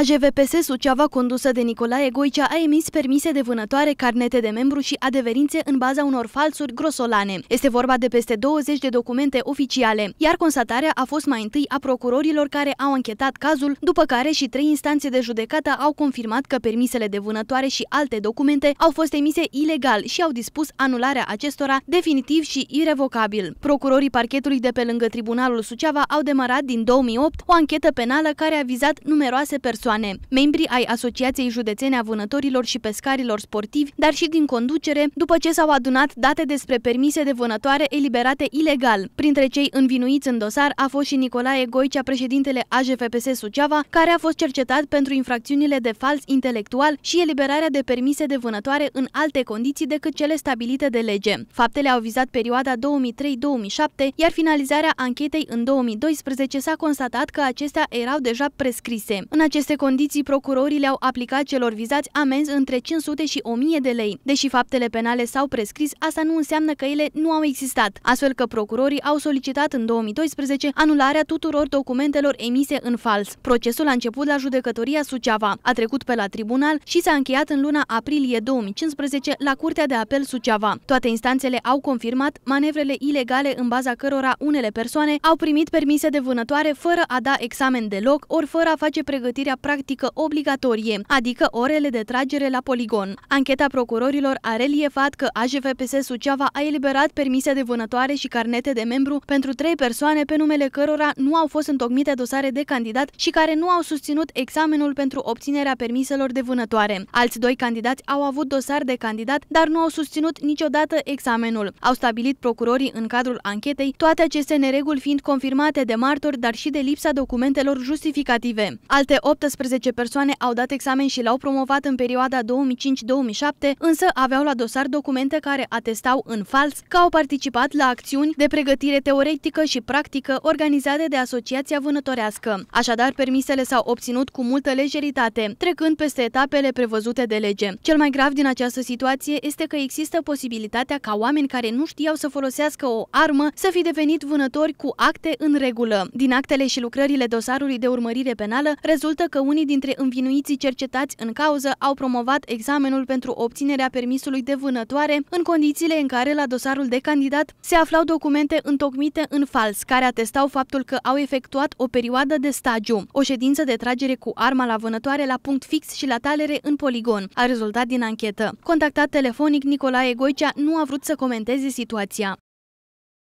AGVPS Suceava, condusă de Nicolae Goicea, a emis permise de vânătoare, carnete de membru și adeverințe în baza unor falsuri grosolane. Este vorba de peste 20 de documente oficiale, iar constatarea a fost mai întâi a procurorilor care au închetat cazul, după care și trei instanțe de judecată au confirmat că permisele de vânătoare și alte documente au fost emise ilegal și au dispus anularea acestora definitiv și irrevocabil. Procurorii parchetului de pe lângă Tribunalul Suceava au demarat din 2008 o anchetă penală care a vizat numeroase persoane persoane, membri ai Asociației Județene a Vânătorilor și Pescarilor Sportivi, dar și din conducere, după ce s-au adunat date despre permise de vânătoare eliberate ilegal. Printre cei învinuiți în dosar a fost și Nicolae Goicea, președintele AJFPS Suceava, care a fost cercetat pentru infracțiunile de fals intelectual și eliberarea de permise de vânătoare în alte condiții decât cele stabilite de lege. Faptele au vizat perioada 2003-2007, iar finalizarea anchetei în 2012 s-a constatat că acestea erau deja prescrise. În aceste aceste condiții, procurorii le-au aplicat celor vizați amenzi între 500 și 1000 de lei. Deși faptele penale s-au prescris, asta nu înseamnă că ele nu au existat, astfel că procurorii au solicitat în 2012 anularea tuturor documentelor emise în fals. Procesul a început la judecătoria Suceava, a trecut pe la tribunal și s-a încheiat în luna aprilie 2015 la Curtea de Apel Suceava. Toate instanțele au confirmat manevrele ilegale în baza cărora unele persoane au primit permise de vânătoare fără a da examen deloc ori fără a face pregătirea practică obligatorie, adică orele de tragere la poligon. Ancheta procurorilor a reliefat că AJVPS Suceava a eliberat permise de vânătoare și carnete de membru pentru trei persoane pe numele cărora nu au fost întocmite dosare de candidat și care nu au susținut examenul pentru obținerea permiselor de vânătoare. Alți doi candidați au avut dosar de candidat, dar nu au susținut niciodată examenul. Au stabilit procurorii în cadrul anchetei, toate aceste nereguli fiind confirmate de martori, dar și de lipsa documentelor justificative. Alte opt 17 persoane au dat examen și l-au promovat în perioada 2005-2007, însă aveau la dosar documente care atestau în fals că au participat la acțiuni de pregătire teoretică și practică organizate de Asociația Vânătorească. Așadar, permisele s-au obținut cu multă lejeritate, trecând peste etapele prevăzute de lege. Cel mai grav din această situație este că există posibilitatea ca oameni care nu știau să folosească o armă să fi devenit vânători cu acte în regulă. Din actele și lucrările dosarului de urmărire penală rezultă că unii dintre învinuiții cercetați în cauză au promovat examenul pentru obținerea permisului de vânătoare în condițiile în care la dosarul de candidat se aflau documente întocmite în fals, care atestau faptul că au efectuat o perioadă de stagiu. O ședință de tragere cu arma la vânătoare la punct fix și la talere în poligon a rezultat din anchetă. Contactat telefonic, Nicolae Goicea nu a vrut să comenteze situația.